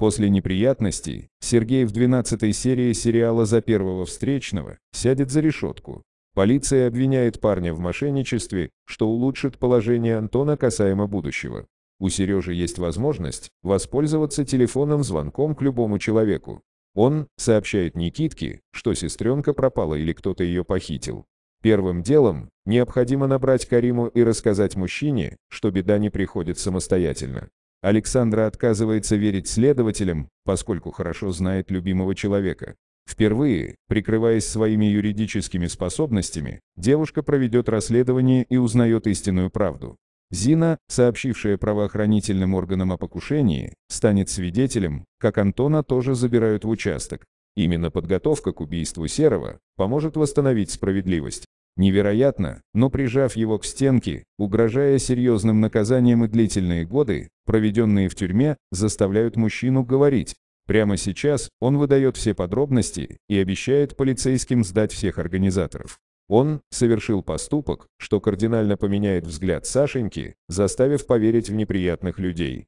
После неприятностей Сергей в 12 серии сериала «За первого встречного» сядет за решетку. Полиция обвиняет парня в мошенничестве, что улучшит положение Антона касаемо будущего. У Сережи есть возможность воспользоваться телефоном звонком к любому человеку. Он сообщает Никитке, что сестренка пропала или кто-то ее похитил. Первым делом необходимо набрать Кариму и рассказать мужчине, что беда не приходит самостоятельно. Александра отказывается верить следователям, поскольку хорошо знает любимого человека. Впервые, прикрываясь своими юридическими способностями, девушка проведет расследование и узнает истинную правду. Зина, сообщившая правоохранительным органам о покушении, станет свидетелем, как Антона тоже забирают в участок. Именно подготовка к убийству Серова поможет восстановить справедливость. Невероятно, но прижав его к стенке, угрожая серьезным наказанием и длительные годы, проведенные в тюрьме, заставляют мужчину говорить. Прямо сейчас он выдает все подробности и обещает полицейским сдать всех организаторов. Он совершил поступок, что кардинально поменяет взгляд Сашеньки, заставив поверить в неприятных людей.